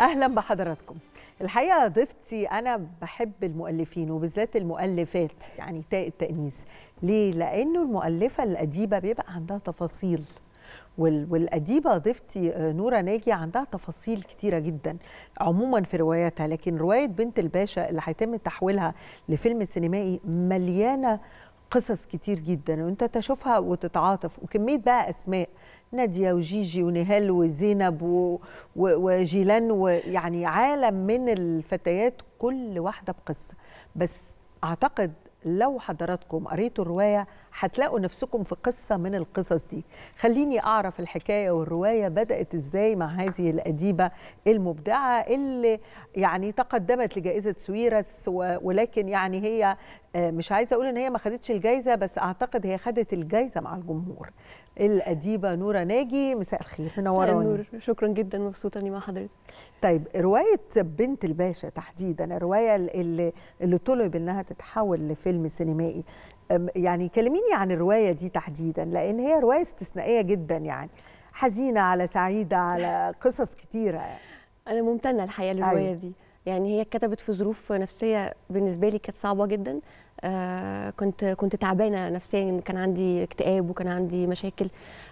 اهلا بحضراتكم الحقيقه ضيفتي انا بحب المؤلفين وبالذات المؤلفات يعني تاء التانيث ليه لانه المؤلفه الاديبه بيبقى عندها تفاصيل والأديبة ضيفتي آه، نورة ناجي عندها تفاصيل كتيرة جدا عموما في رواياتها لكن رواية بنت الباشا اللي هيتم تحويلها لفيلم سينمائي مليانة قصص كتير جدا وانت تشوفها وتتعاطف وكمية بقى أسماء ناديه وجيجي ونهال وزينب و... وجيلان ويعني عالم من الفتيات كل واحده بقصه بس اعتقد لو حضراتكم قريتوا الروايه هتلاقوا نفسكم في قصه من القصص دي خليني اعرف الحكايه والروايه بدات ازاي مع هذه الاديبه المبدعه اللي يعني تقدمت لجائزه سويرس ولكن يعني هي آه، مش عايزه اقول ان هي ما خدتش الجائزه بس اعتقد هي خدت الجائزه مع الجمهور الأديبة نورة ناجي مساء الخير منوراني نور شكرا جدا مبسوطة إني مع حضرتك طيب رواية بنت الباشا تحديدا الرواية اللي, اللي طلب إنها تتحول لفيلم سينمائي يعني كلميني عن الرواية دي تحديدا لأن هي رواية استثنائية جدا يعني حزينة على سعيدة على قصص كتيرة يعني. أنا ممتنة الحقيقة للرواية أيوه. دي يعني هي اتكتبت في ظروف نفسية بالنسبة لي كانت صعبة جدا آه، كنت كنت تعبانه نفسيا كان عندي اكتئاب وكان عندي مشاكل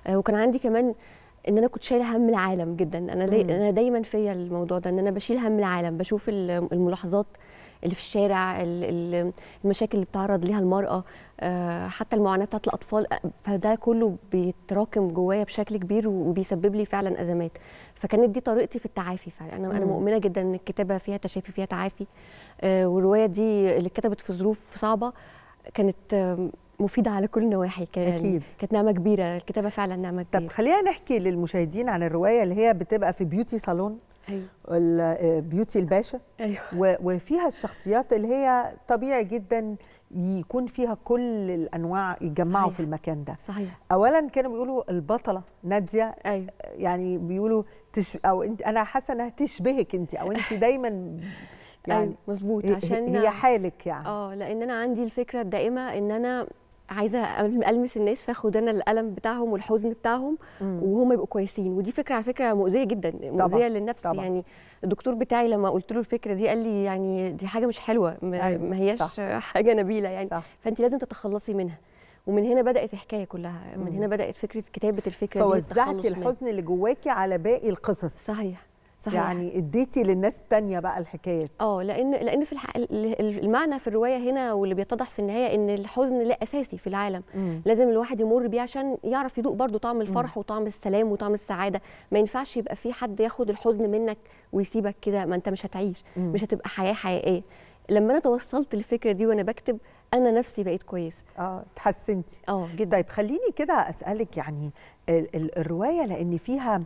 آه، وكان عندي كمان ان انا كنت شايله هم العالم جدا انا انا دايما فيا الموضوع ده ان انا بشيل هم العالم بشوف الملاحظات اللي في الشارع المشاكل اللي بتعرض ليها المراه آه، حتى المعاناه بتاعت الاطفال فده كله بيتراكم جوايا بشكل كبير وبيسبب لي فعلا ازمات فكانت دي طريقتي في التعافي فعلا انا مم. انا مؤمنه جدا ان الكتابه فيها تشافي فيها تعافي آه، والروايه دي اللي اتكتبت في ظروف صعبه كانت مفيدة على كل النواحي كان أكيد. كانت نعمة كبيرة الكتابة فعلا نعمة كبيرة طب خلينا نحكي للمشاهدين عن الرواية اللي هي بتبقى في بيوتي صالون أيوة. آه، بيوتي الباشا أيوة. وفيها الشخصيات اللي هي طبيعي جدا يكون فيها كل الانواع يتجمعوا صحيح. في المكان ده صحيح. اولا كانوا بيقولوا البطله ناديه أيوة. يعني بيقولوا تش... او انت انا حاسه انها تشبهك انت او انت دايما يعني طيب، مظبوط عشان هي حالك يعني اه لان انا عندي الفكره الدائمه ان انا عايزه المس الناس فاخد انا الالم بتاعهم والحزن بتاعهم وهم يبقوا كويسين ودي فكره على فكره مؤذيه جدا مؤذيه للنفس طبعًا. يعني الدكتور بتاعي لما قلت له الفكره دي قال لي يعني دي حاجه مش حلوه ما, أيوة. ما هياش صح. حاجه نبيله يعني صح. فانت لازم تتخلصي منها ومن هنا بدات الحكايه كلها من هنا بدات فكره كتابه الفكره فوزعتي الحزن اللي جواكي على باقي القصص صحيح صحيح. يعني اديتي للناس تانية بقى الحكايات اه لان لان في الح... المعنى في الروايه هنا واللي بيتضح في النهايه ان الحزن لا اساسي في العالم مم. لازم الواحد يمر بيه عشان يعرف يدوق برضو طعم الفرح مم. وطعم السلام وطعم السعاده ما ينفعش يبقى في حد ياخد الحزن منك ويسيبك كده ما انت مش هتعيش مم. مش هتبقى حياه حقيقيه لما انا توصلت للفكره دي وانا بكتب انا نفسي بقيت كويسه اه اتحسنتي اه جدا طيب خليني كده اسالك يعني الروايه لان فيها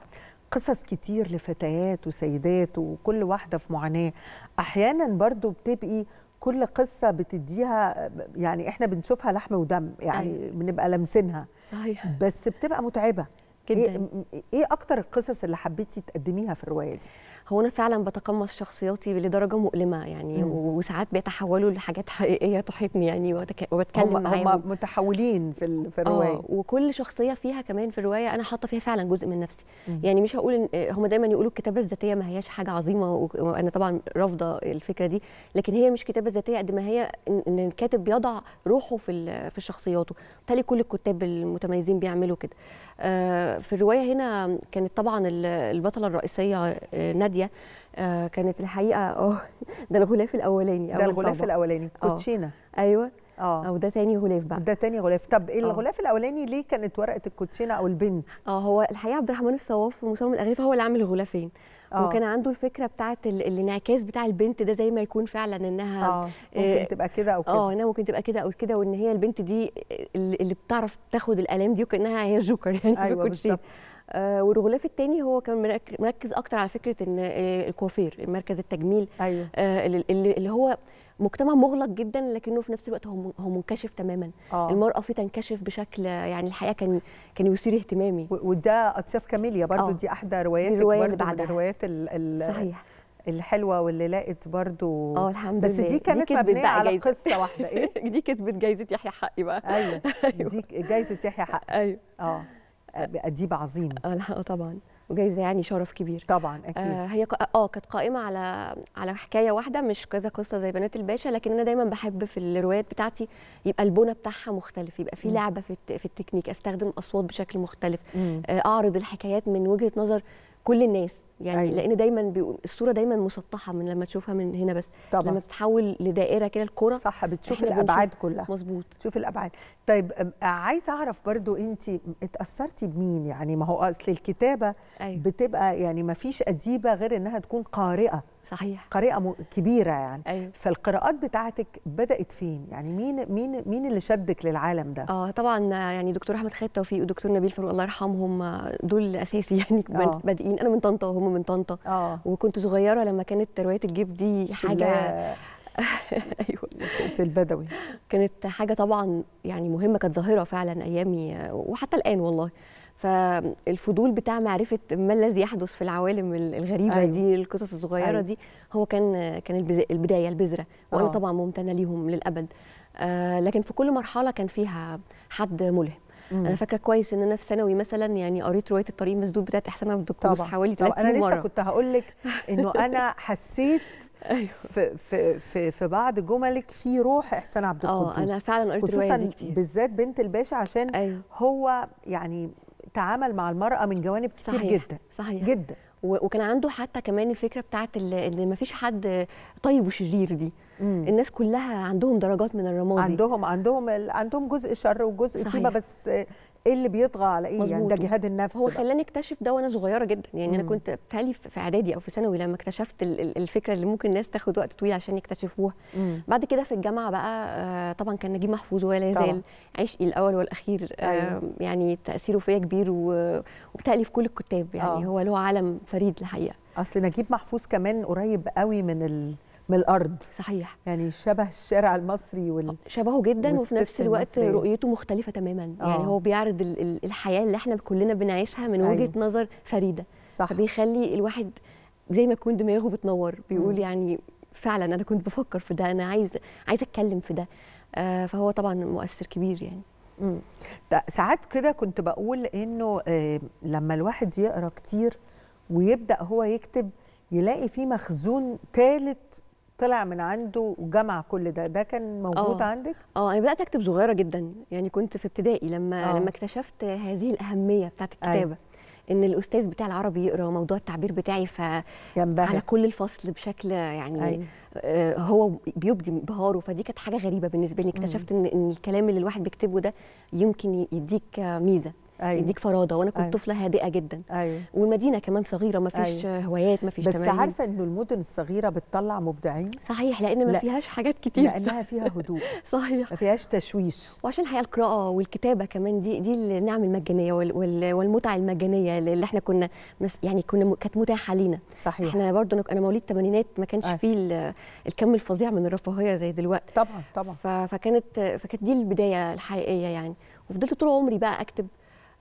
قصص كتير لفتيات وسيدات وكل واحده في معاناه احيانا برضو بتبقي كل قصة بتديها يعني احنا بنشوفها لحم ودم يعني أيوة. بنبقى لامسينها صحيح بس بتبقى متعبة إيه جدا ايه, إيه اكتر القصص اللي حبيتي تقدميها في الروايه دي هو انا فعلا بتقمص شخصياتي لدرجه مؤلمه يعني مم. وساعات بيتحولوا لحاجات حقيقيه تحيطني يعني وبتكلم هم معاهم هم متحولين في في الروايه آه وكل شخصيه فيها كمان في الروايه انا حاطه فيها فعلا جزء من نفسي مم. يعني مش هقول ان آه، هم دايما يقولوا الكتابه الذاتيه ما هياش حاجه عظيمه وانا طبعا رافضه الفكره دي لكن هي مش كتابه ذاتيه قد ما هي ان الكاتب بيضع روحه في في شخصياته بالتالي كل الكتاب المتميزين بيعملوا كده آه، في الروايه هنا كانت طبعا البطله الرئيسيه آه، ناديه آه، كانت الحقيقه اه ده الغلاف الاولاني ده الغلاف الاولاني كوتشينا ايوه اه او ده تاني غلاف بقى ده تاني غلاف طب إيه الغلاف الاولاني ليه كانت ورقه الكوتشينه او البنت اه هو الحقيقه عبد الرحمن الصواف مصمم الاغلفه هو اللي عامل الغلافين أوه. وكان عنده الفكره بتاعه الانعكاس بتاع البنت ده زي ما يكون فعلا انها اه، ممكن آه، تبقى كده او اه، كده اه انها ممكن تبقى كده او كده وان هي البنت دي اللي بتعرف تاخد الالام دي وكانها هي الجوكر يعني ايوه بالظبط آه والغلاف الثاني هو كان مركز اكتر على فكره ان الكوافير مركز التجميل أيوة. آه اللي هو مجتمع مغلق جدا لكنه في نفس الوقت هو هو منكشف تماما آه. المراه فيه تنكشف بشكل يعني الحقيقه كان كان يثير اهتمامي وده اطياف كاميليا برضو آه. دي احدى رواياتك برضو من الروايات ال ال صحيح الحلوه واللي لقت برضو اه الحمد لله بس دي كانت دي مبنيه على جايزة. قصه واحده ايه دي كسبت جايزه يحيى حقي بقى ايوه, أيوة. دي جايزه يحيى حقي ايوه اه اديب عظيم اه طبعا وجايزه يعني شرف كبير طبعا اكيد آه هي اه كانت قائمه على على حكايه واحده مش كذا قصه زي بنات الباشا لكن انا دايما بحب في الروايات بتاعتي يبقى البنى بتاعها مختلف يبقى في لعبه في, في التكنيك استخدم اصوات بشكل مختلف آه اعرض الحكايات من وجهه نظر كل الناس يعني أيوة. لان دايما الصوره دايما مسطحه من لما تشوفها من هنا بس طبعا. لما بتتحول لدائره كده الكره صح بتشوف الابعاد كلها مظبوط تشوف الابعاد طيب عايزه اعرف برضو انت اتاثرتي بمين يعني ما هو اصل الكتابه أيوة. بتبقى يعني ما فيش اديبه غير انها تكون قارئه صحيح قارئه كبيره يعني أيوة. فالقراءات بتاعتك بدات فين يعني مين مين مين اللي شدك للعالم ده اه طبعا يعني دكتور احمد خالد توفيق ودكتور نبيل فاروق الله يرحمهم آه، دول اساسي يعني آه. بادئين انا من طنطا وهم من طنطا آه. وكنت صغيره لما كانت روايه الجيب دي حاجه ايوه البدوي كانت حاجه طبعا يعني مهمه كانت ظاهره فعلا ايامي آه، وحتى الان والله فالفضول بتاع معرفه ما الذي يحدث في العوالم الغريبه أيوة. دي القصص الصغيره أيوة. دي هو كان كان البدايه البذره وانا أوه. طبعا ممتنه ليهم للابد آه، لكن في كل مرحله كان فيها حد ملهم مم. انا فاكره كويس ان انا في ثانوي مثلا يعني قريت روايه الطريق المسدود بتاعت احسان عبد القدوس حوالي 30 مره انا لسه مره. كنت هقول لك انه انا حسيت أيوه. في في في في بعض جملك في روح احسان عبد القدوس اه انا فعلا قريت خصوصا بالذات بنت الباشا عشان أيوه. هو يعني تعامل مع المرأة من جوانب كتير صحيح. جدا صحيح جدا وكان عنده حتى كمان الفكره بتاعت ان ما فيش حد طيب وشرير دي مم. الناس كلها عندهم درجات من الرمادي عندهم عندهم عندهم جزء شر وجزء طيبه بس ايه اللي بيطغى على ايه يعني ده جهاد النفس هو خلاني اكتشف ده وانا صغيره جدا يعني مم. انا كنت بتالي في اعدادي او في ثانوي لما اكتشفت الفكره اللي ممكن الناس تاخد وقت طويل عشان يكتشفوها مم. بعد كده في الجامعه بقى آه، طبعا كان نجيب محفوظ ولا يزال عشقي إيه الاول والاخير آه، أيوه. يعني تاثيره فيا كبير وبتالي في كل الكتاب يعني أوه. هو له عالم فريد الحقيقه اصل نجيب محفوظ كمان قريب قوي من ال... من الارض صحيح يعني شبه الشارع المصري وال... آه، شبهه جدا وفي نفس الوقت المصري. رؤيته مختلفه تماما أوه. يعني آه. هو بيعرض الحياه اللي احنا كلنا بنعيشها من وجهه أيوه. نظر فريده صح. بيخلي الواحد زي ما يكون دماغه بتنور بيقول م. يعني فعلا انا كنت بفكر في ده انا عايز عايز اتكلم في ده آه فهو طبعا مؤثر كبير يعني امم ساعات كده كنت بقول انه آه لما الواحد يقرا كتير ويبدا هو يكتب يلاقي فيه مخزون ثالث طلع من عنده وجمع كل ده ده كان موجود أوه. عندك اه انا بدات اكتب صغيره جدا يعني كنت في ابتدائي لما أوه. لما اكتشفت هذه الاهميه بتاعه الكتابه أيوة. ان الاستاذ بتاع العربي يقرا موضوع التعبير بتاعي ف ينبهر. على كل الفصل بشكل يعني أي. أيوة. آه، هو بيبدي انبهاره فدي كانت حاجه غريبه بالنسبه لي اكتشفت ان الكلام اللي الواحد بيكتبه ده يمكن يديك ميزه أيوة. يديك فراده وانا كنت أيوة. طفله هادئه جدا أيوة. والمدينه كمان صغيره ما فيش أيوة. هوايات ما فيش بس تمارين. عارفه ان المدن الصغيره بتطلع مبدعين صحيح لان ما لا. فيهاش حاجات كتير لانها فيها هدوء صحيح ما فيهاش تشويش وعشان الحقيقه القراءه والكتابه كمان دي دي النعم المجانيه والمتعه المجانيه اللي احنا كنا يعني كنا كانت متاحه لينا صحيح احنا برضو انا مواليد الثمانينات ما كانش أيوة. فيه الكم الفظيع من الرفاهيه زي دلوقتي طبعا طبعا فكانت فكانت دي البدايه الحقيقيه يعني وفضلت طول عمري بقى اكتب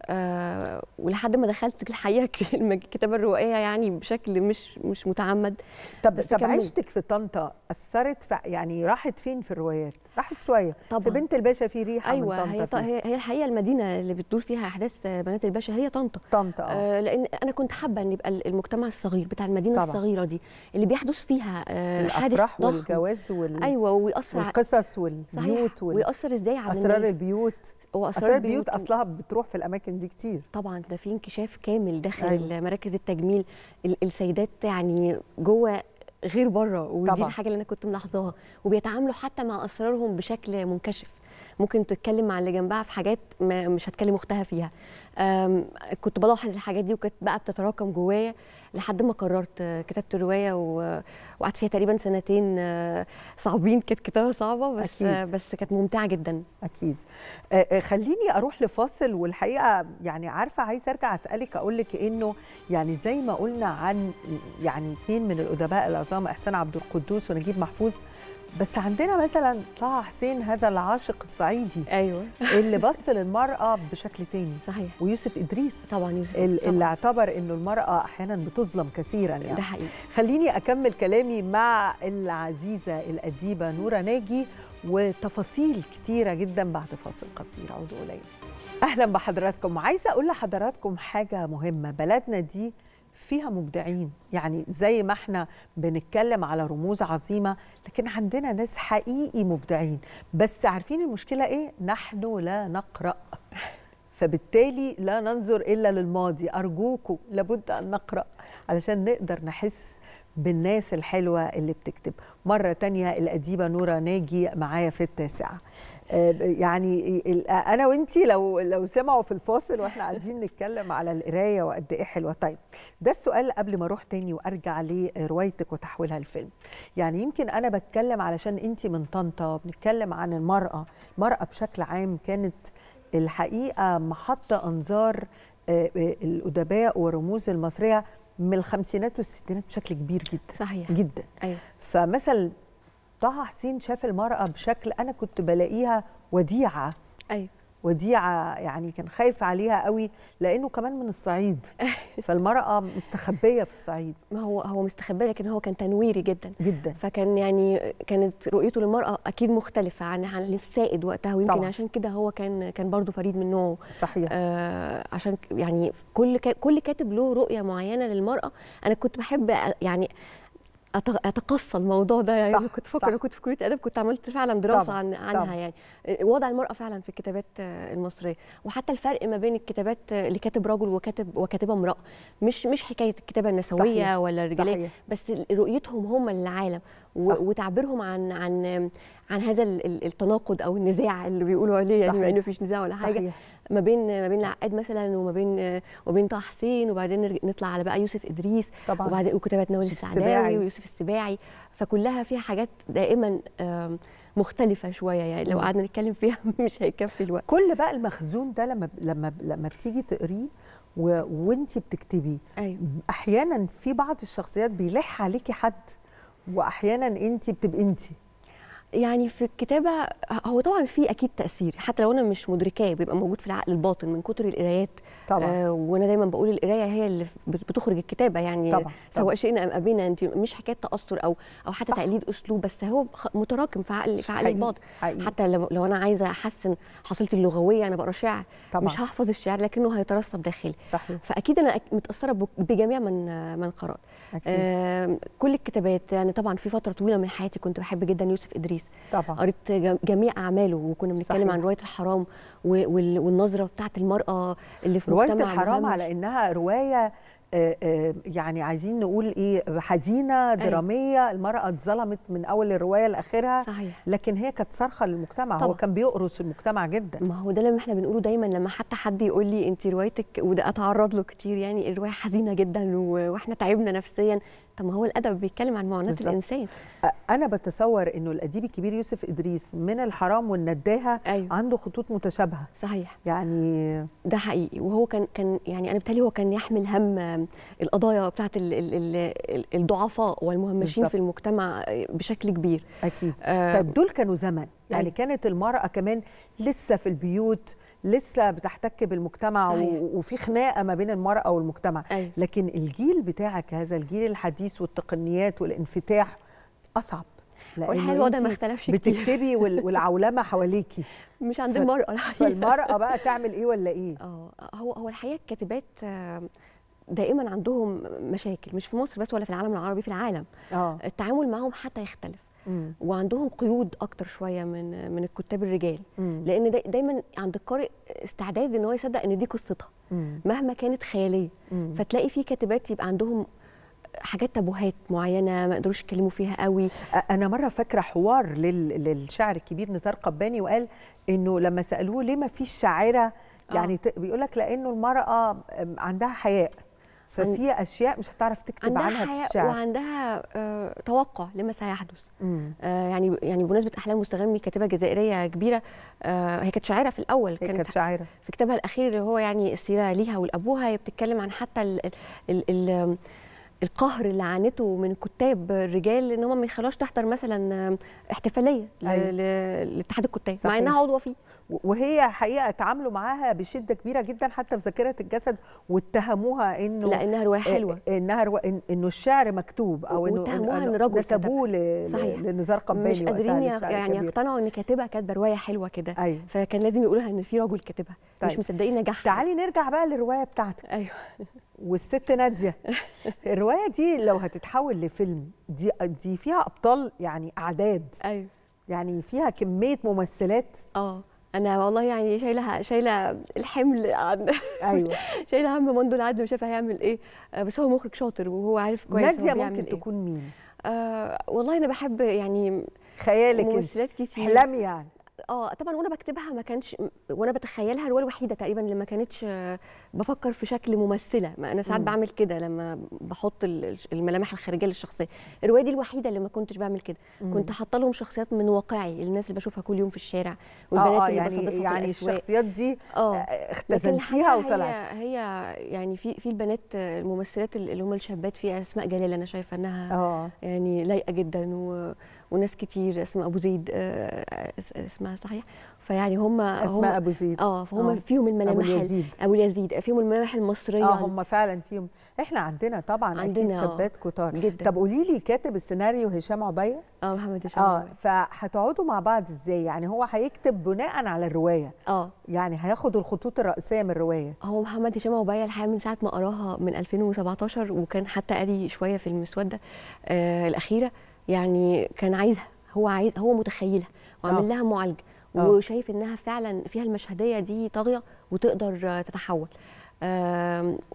آه، ولحد ما دخلت الحقيقه الكتابه الروائيه يعني بشكل مش مش متعمد طب طب عيشتك في طنطا اثرت في يعني راحت فين في الروايات؟ راحت شويه طبعا في بنت الباشا في ريحه أيوة من طنطا هي, هي الحقيقه المدينه اللي بتدور فيها احداث بنات الباشا هي طنطا طنطا آه, آه، لان انا كنت حابه ان يبقى المجتمع الصغير بتاع المدينه طبعا. الصغيره دي اللي بيحدث فيها آه الافراح والجواز وال... ايوه ويأثر والقصص والبيوت وال... ويأثر ازاي على اسرار البيوت واسرار البيوت اصلها بتروح في الاماكن دي كتير طبعا ده في انكشاف كامل داخل أيوة. مراكز التجميل السيدات يعني جوه غير بره ودي طبعا. الحاجه اللي انا كنت ملاحظاها وبيتعاملوا حتى مع اسرارهم بشكل منكشف ممكن تتكلم مع اللي جنبها في حاجات مش هتكلم اختها فيها كنت بلاحظ الحاجات دي وكانت بقى بتتراكم جوايا لحد ما قررت كتبت روايه وقعدت فيها تقريبا سنتين أه، صعبين كانت كتابه صعبه بس أكيد. بس كانت ممتعه جدا اكيد أه، أه، خليني اروح لفاصل والحقيقه يعني عارفه عايزه ارجع اسالك اقول لك انه يعني زي ما قلنا عن يعني اثنين من الادباء العظام احسان عبد القدوس ونجيب محفوظ بس عندنا مثلا طه حسين هذا العاشق الصعيدي ايوه اللي بص للمراه بشكل تاني صحيح ويوسف ادريس طبعا يوسف اللي طبعًا. اعتبر انه المراه احيانا بتظلم كثيرا يعني ده حقيقي خليني اكمل كلامي مع العزيزه الاديبه نوره ناجي وتفاصيل كتيره جدا بعد فاصل قصير عوده قليل اهلا بحضراتكم عايزه اقول لحضراتكم حاجه مهمه بلدنا دي فيها مبدعين يعني زي ما احنا بنتكلم على رموز عظيمة لكن عندنا ناس حقيقي مبدعين بس عارفين المشكلة ايه نحن لا نقرأ فبالتالي لا ننظر إلا للماضي أرجوكم لابد أن نقرأ علشان نقدر نحس بالناس الحلوة اللي بتكتب مرة تانية الأديبة نورة ناجي معايا في التاسعة آه، يعني انا وانتي لو لو سمعوا في الفاصل واحنا قاعدين نتكلم على القرايه وقد ايه حلوه طيب ده السؤال قبل ما اروح تاني وارجع لروايتك وتحويلها لفيلم يعني يمكن انا بتكلم علشان انتي من طنطا بنتكلم عن المراه المراه بشكل عام كانت الحقيقه محطة انظار آه، آه، الادباء ورموز المصريه من الخمسينات والستينات بشكل كبير جدا صحيح جدا أيوة. فمثلا طه حسين شاف المرأة بشكل أنا كنت بلاقيها وديعة أيوة. وديعه يعني كان خايف عليها قوي لانه كمان من الصعيد فالمراه مستخبيه في الصعيد ما هو هو مستخبيه لكن هو كان تنويري جدا جدا فكان يعني كانت رؤيته للمراه اكيد مختلفه عن عن السائد وقتها ويمكن طبعا. عشان كده هو كان كان برضه فريد من نوعه صحيح آه عشان يعني كل كل كاتب له رؤيه معينه للمراه انا كنت بحب يعني اتقصى الموضوع ده يعني صح كنت فاكره كنت في كليه ادب كنت عملت فعلا دراسه طبعا عن عنها طبعا يعني آه، وضع المراه فعلا في الكتابات آه، المصريه وحتى الفرق ما بين الكتابات آه، اللي كاتب رجل وكاتب وكاتبه امراه مش مش حكايه الكتابه النسويه صحيح ولا الرجاليه صحيح بس رؤيتهم هم للعالم وتعبيرهم عن عن عن هذا التناقض او النزاع اللي بيقولوا عليه يعني ما انه فيش نزاع ولا صحيح حاجه ما بين ما بين العقاد مثلا وما بين وبين طه حسين وبعدين نطلع على بقى يوسف ادريس طبعا وبعدين وكتابات نوال السعداوي ويوسف السباعي فكلها فيها حاجات دائما مختلفة شوية يعني لو قعدنا نتكلم فيها مش هيكفي الوقت كل بقى المخزون ده لما لما لما بتيجي تقريه وانت بتكتبيه أيوة. احيانا في بعض الشخصيات بيلح عليكي حد واحيانا انت بتبقي انت يعني في الكتابه هو طبعا في اكيد تاثير حتى لو انا مش مدركاه بيبقى موجود في العقل الباطن من كتر القرايات طبعا آه وانا دايما بقول القرايه هي اللي بتخرج الكتابه يعني طبعا. سواء شئنا ام ابينا انت مش حكايه تاثر او او حتى صح. تقليد اسلوب بس هو متراكم في عقل في عقل الباطن حتى لو, انا عايزه احسن حصيلتي اللغويه انا بقرا شعر طبعا. مش هحفظ الشعر لكنه هيترسب داخلي صحيح. فاكيد انا متاثره بجميع من من قرات أكيد. آه كل الكتابات يعني طبعا في فتره طويله من حياتي كنت بحب جدا يوسف ادريس طبعا قريت جميع اعماله وكنا بنتكلم عن روايه الحرام والنظره بتاعت المراه اللي في روايه الحرام على انها روايه آه، آه، يعني عايزين نقول ايه حزينه أيوة. دراميه أي. المراه اتظلمت من اول الروايه لاخرها صحيح. لكن هي كانت صرخه للمجتمع طبعا. هو كان بيقرص المجتمع جدا ما هو ده لما احنا بنقوله دايما لما حتى حد يقول لي انت روايتك وده اتعرض له كتير يعني الروايه حزينه جدا واحنا تعبنا نفسيا طب ما هو الادب بيتكلم عن معاناه الانسان انا بتصور انه الاديب الكبير يوسف ادريس من الحرام والنداهه أيوه. عنده خطوط متشابهه صحيح يعني ده حقيقي وهو كان كان يعني انا بالتالي هو كان يحمل هم القضايا بتاعه الضعفاء والمهمشين بالزبط. في المجتمع بشكل كبير اكيد آه طب دول كانوا زمن يعني أيوه. كانت المراه كمان لسه في البيوت لسه بتحتك بالمجتمع صحيح. وفي خناقه ما بين المراه والمجتمع أي. لكن الجيل بتاعك هذا الجيل الحديث والتقنيات والانفتاح اصعب والحلو ده ما اختلفش بتكتبي والعولمه حواليكي مش عند المراه الحقيقه فالمراه بقى تعمل ايه ولا ايه اه هو هو الحقيقه الكاتبات دائما عندهم مشاكل مش في مصر بس ولا في العالم العربي في العالم أوه. التعامل معهم حتى يختلف وعندهم قيود اكتر شويه من من الكتاب الرجال مم. لان دا دايما عند القارئ استعداد ان هو يصدق ان دي قصتها مهما كانت خياليه مم. فتلاقي في كاتبات يبقى عندهم حاجات تابوهات معينه ما قدروش يتكلموا فيها قوي انا مره فاكره حوار لل... للشاعر الكبير نزار قباني وقال انه لما سالوه ليه ما فيش شاعره آه. يعني آه. بيقول لك لانه المراه عندها حياء ففي اشياء مش هتعرف تكتب عنها في الشعر وعندها آه توقع لما سيحدث آه يعني يعني بمناسبه احلام مستغني كاتبه جزائريه كبيره آه هي كانت شاعره في الاول كانت, كانت شاعره في كتابها الاخير اللي هو يعني السيره ليها ولابوها هي بتتكلم عن حتى ال ال ال, ال القهر اللي عانته من كتاب الرجال ان هم ما يخلوش تحضر مثلا آه، احتفاليه أيوة. لاتحاد الكتاب صحيح. مع انها عضوه فيه وهي حقيقه اتعاملوا معاها بشده كبيره جدا حتى في ذاكره الجسد واتهموها انه لا انها روايه آه، حلوه انها رو... انه الشعر مكتوب او انه واتهموها ان رجل كتبوه لنزار قباني مش قادرين يعني يقتنعوا ان كاتبها كاتبه روايه حلوه كده أيوة. فكان لازم يقولوها ان في رجل كاتبها طيب. مش مصدقين نجاحها تعالي نرجع بقى للروايه بتاعتك ايوه والست ناديه الروايه دي لو هتتحول لفيلم دي دي فيها ابطال يعني اعداد ايوه يعني فيها كميه ممثلات اه انا والله يعني شايله شايله الحمل عن ايوه شايله هم منذ العدل مش عارفه هيعمل ايه بس هو مخرج شاطر وهو عارف كويس ناديه ممكن إيه. تكون مين آه والله انا بحب يعني خيالك ممثلات كتير احلامي يعني اه طبعا وانا بكتبها ما كانش وانا بتخيلها الروايه الوحيده تقريبا اللي ما كانتش آه، بفكر في شكل ممثله ما انا ساعات بعمل كده لما بحط الملامح الخارجيه للشخصيه الروايه دي الوحيده اللي ما كنتش بعمل كده كنت حاطه لهم شخصيات من واقعي الناس اللي بشوفها كل يوم في الشارع والبنات آه اللي يعني بصادفها يعني الشخصيات دي اختزلتيها آه، آه، اختزنتيها وطلعت هي, هي يعني في في البنات الممثلات اللي هم الشابات في اسماء جلال انا شايفه انها آه. يعني لايقه جدا و وناس كتير اسمها ابو زيد آه، اسمها صحيح فيعني هم اسماء هم ابو زيد اه فهم أوه. فيهم الملامح ابو يزيد ابو يزيد فيهم الملامح المصريه اه هم فعلا فيهم احنا عندنا طبعا عندنا اكيد آه، شابات كتار جدا. طب قولي لي كاتب السيناريو هشام عبيه اه محمد هشام اه فهتقعدوا مع بعض ازاي يعني هو هيكتب بناء على الروايه اه يعني هياخد الخطوط الرئيسيه من الروايه هو محمد هشام عبيه الحقيقه من ساعه ما قراها من 2017 وكان حتى قاري شويه في المسوده آه الاخيره يعني كان عايزها هو عايز هو متخيلها وعامل آه. لها معالجه آه. وشايف انها فعلا فيها المشهديه دي طاغيه وتقدر تتحول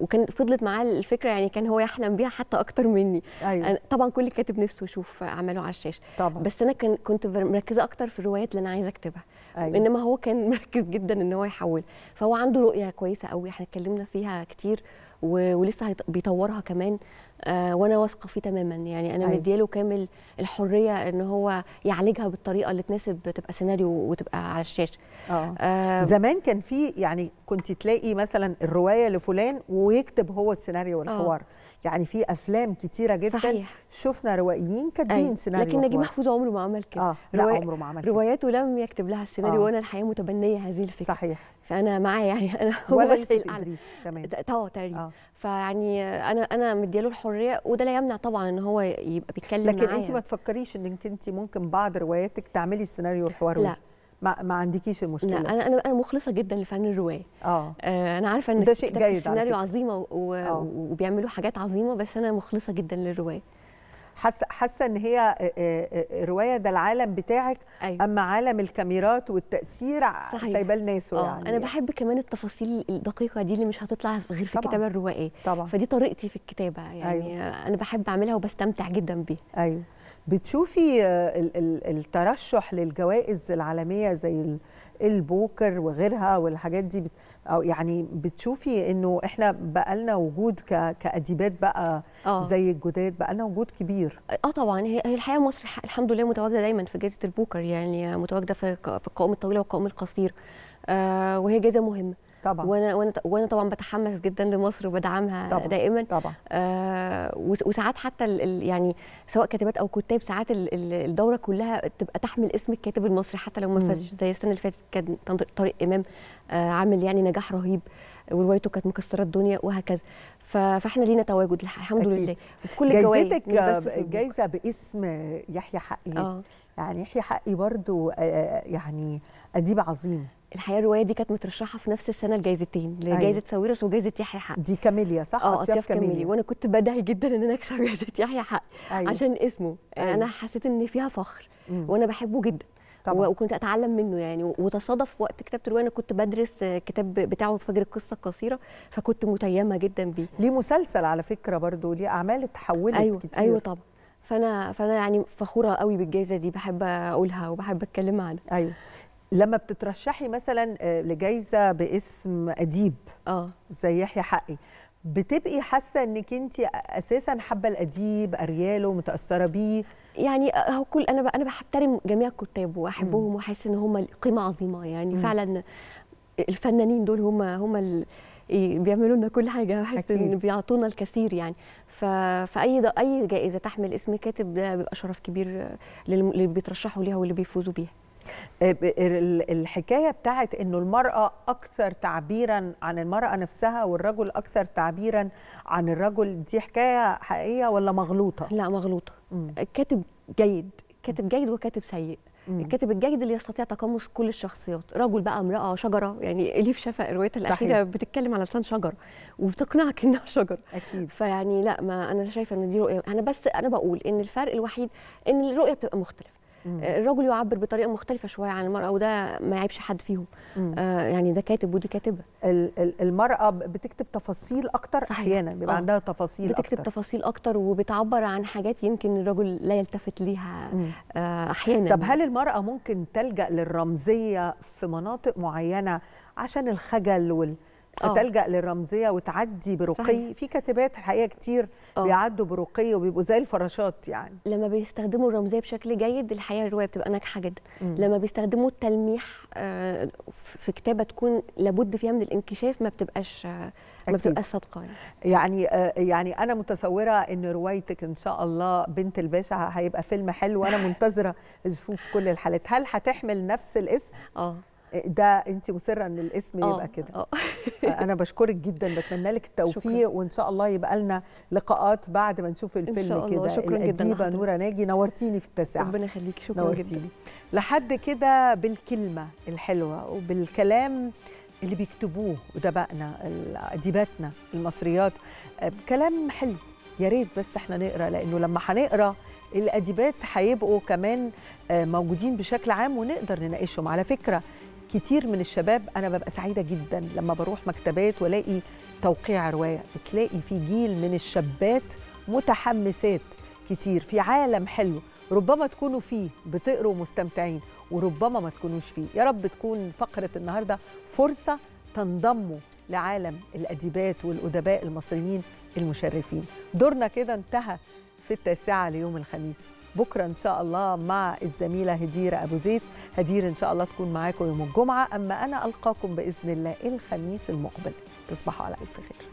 وكان فضلت معاه الفكره يعني كان هو يحلم بيها حتى اكتر مني أيوة. أنا طبعا كل كاتب نفسه يشوف عمله على الشاشه طبعا. بس انا كان كنت مركزه اكتر في الروايات اللي انا عايزه اكتبها أيوة. انما هو كان مركز جدا ان هو يحول فهو عنده رؤيه كويسه قوي احنا اتكلمنا فيها كتير ولسه بيطورها كمان آه، وانا واثقه فيه تماما يعني انا أيوة. مدياله كامل الحريه ان هو يعالجها بالطريقه اللي تناسب تبقى سيناريو وتبقى على الشاشه آه. آه. زمان كان في يعني كنت تلاقي مثلا الروايه لفلان ويكتب هو السيناريو والحوار آه. يعني في افلام كتيره جدا صحيح. شفنا روائيين كاتبين أيوة. سيناريو لكن نجيب محفوظ عمره ما عمل كده آه. لا رواي... عمره ما عمل كده رواياته لم يكتب لها السيناريو آه. وانا الحقيقه متبنيه هذه الفكره صحيح فانا معاه يعني انا هو ولا كمان تمام آه، تقريبا فيعني انا انا مدياله الحريه الحريه وده لا يمنع طبعا ان هو يبقى بيتكلم لكن معايا. انت ما تفكريش انك انت ممكن بعض رواياتك تعملي السيناريو الحواري لا ما, ما عندكيش المشكله لا انا انا انا مخلصه جدا لفن الروايه اه, آه، انا عارفه ان ده شيء جيد السيناريو عظيمه و... آه. وبيعملوا حاجات عظيمه بس انا مخلصه جدا للروايه حاسه حاسه ان هي آه، آه، آه، روايه ده العالم بتاعك أيوة. اما عالم الكاميرات والتاثير سايبه لنا يعني انا يعني. بحب كمان التفاصيل الدقيقه دي اللي مش هتطلع غير في الكتابه الروائيه طبعا فدي طريقتي في الكتابه يعني أيوة. انا بحب اعملها وبستمتع جدا بيها ايوه بتشوفي آه، الترشح للجوائز العالميه زي البوكر وغيرها والحاجات دي بت أو يعني بتشوفي انه احنا بقى لنا وجود كاديبات بقى آه. زي الجداد بقى لنا وجود كبير اه طبعا هي الحقيقه مصر الحمد لله متواجده دايما في جائزه البوكر يعني متواجده في القوائم الطويله والقوائم القصيره آه وهي جائزه مهمه طبعا وانا وانا وانا طبعا بتحمس جدا لمصر وبدعمها طبعا. دائما طبعا آه وساعات حتى يعني سواء كاتبات او كتاب ساعات الدوره كلها تبقى تحمل اسم الكاتب المصري حتى لو ما فازش زي السنه اللي فاتت كان طارق امام آه عامل يعني نجاح رهيب وروايته كانت مكسره الدنيا وهكذا فاحنا لينا تواجد الحمد أكيد. لله وفي كل جايزتك جايزه باسم يحيى حقي آه. يعني يحيى حقي برضو آه، يعني اديب عظيم الحقيقه الروايه دي كانت مترشحه في نفس السنه لجائزتين لجائزه أيوة. ساويرس وجائزه يحيى حق دي كاميليا صح اه, آه، اطياف كاميليا. كاميليا وانا كنت بدعي جدا ان انا اكسب جائزه يحيى حق أيوة. عشان اسمه آه، أيوة. انا حسيت ان فيها فخر مم. وانا بحبه جدا طبعا. وكنت اتعلم منه يعني وتصادف وقت كتابه الروايه انا كنت بدرس كتاب بتاعه فجر القصه القصيره فكنت متيمه جدا بيه ليه مسلسل على فكره برضو ليه اعمال اتحولت أيوة. كتير ايوه طبعا فانا فانا يعني فخوره قوي بالجائزه دي بحب اقولها وبحب اتكلم عنها ايوه لما بتترشحي مثلا آه، لجائزه باسم اديب اه زي يحيى حقي بتبقي حاسه انك انت اساسا حابه الاديب ارياله متاثره بيه يعني آه، هو كل انا انا بحترم جميع الكتاب واحبهم وحاسس ان هم قيمه عظيمه يعني م. فعلا الفنانين دول هم هم اللي بيعملوا لنا كل حاجه بحس ان بيعطونا الكثير يعني فاي اي جائزه تحمل اسم كاتب ده بيبقى شرف كبير للي بيترشحوا ليها واللي بيفوزوا بيها آه، الحكايه بتاعت انه المراه اكثر تعبيرا عن المراه نفسها والرجل اكثر تعبيرا عن الرجل دي حكايه حقيقيه ولا مغلوطه لا مغلوطه كاتب جيد كاتب جيد وكاتب سيء الكاتب الجيد اللي يستطيع تقمص كل الشخصيات رجل بقى امراه شجره يعني اليف شفا روايتها الاخيره بتتكلم على لسان شجر وبتقنعك انها شجر اكيد فيعني لا ما انا شايفه ان دي رؤيه انا بس انا بقول ان الفرق الوحيد ان الرؤيه بتبقى مختلفه آه، الرجل يعبر بطريقه مختلفه شويه عن المراه وده ما يعيبش حد فيهم آه يعني ده كاتب ودي كاتبه المراه بتكتب تفاصيل اكتر احيانا بيبقى آه. عندها تفاصيل بتكتب أكتر. تفاصيل اكتر وبتعبر عن حاجات يمكن الرجل لا يلتفت ليها آه احيانا طب هل المراه ممكن تلجا للرمزيه في مناطق معينه عشان الخجل وال اه. فتلجا للرمزيه وتعدي برقي صحيح. في كاتبات الحقيقه كتير أوه. بيعدوا برقي وبيبقوا زي الفراشات يعني لما بيستخدموا الرمزيه بشكل جيد الحقيقه الروايه بتبقى ناجحه جدا مم. لما بيستخدموا التلميح آه، في كتابه تكون لابد فيها من الانكشاف ما بتبقاش آه، أكيد. ما بتبقاش صادقه يعني يعني،, يعني انا متصوره ان روايتك ان شاء الله بنت الباشا هيبقى فيلم حلو وانا منتظره زفوف كل الحالات هل هتحمل نفس الاسم اه ده انت مصره ان الاسم أوه. يبقى كده آه. انا بشكرك جدا بتمنى لك التوفيق وان شاء الله يبقى لنا لقاءات بعد ما نشوف الفيلم كده الاديبه نوره ناجي نورتيني في التاسعه ربنا يخليكي شكرا نورتيني. جدا لحد كده بالكلمه الحلوه وبالكلام اللي بيكتبوه ادبائنا اديباتنا المصريات كلام حلو يا ريت بس احنا نقرا لانه لما هنقرا الاديبات هيبقوا كمان آه، موجودين بشكل عام ونقدر نناقشهم على فكره كتير من الشباب انا ببقى سعيده جدا لما بروح مكتبات والاقي توقيع روايه بتلاقي في جيل من الشابات متحمسات كتير في عالم حلو ربما تكونوا فيه بتقروا مستمتعين وربما ما تكونوش فيه يا رب تكون فقره النهارده فرصه تنضموا لعالم الاديبات والادباء المصريين المشرفين دورنا كده انتهى في التاسعه ليوم الخميس بكره ان شاء الله مع الزميله هدير ابو زيد هدير ان شاء الله تكون معاكم يوم الجمعه اما انا القاكم باذن الله الخميس المقبل تصبحوا على الف خير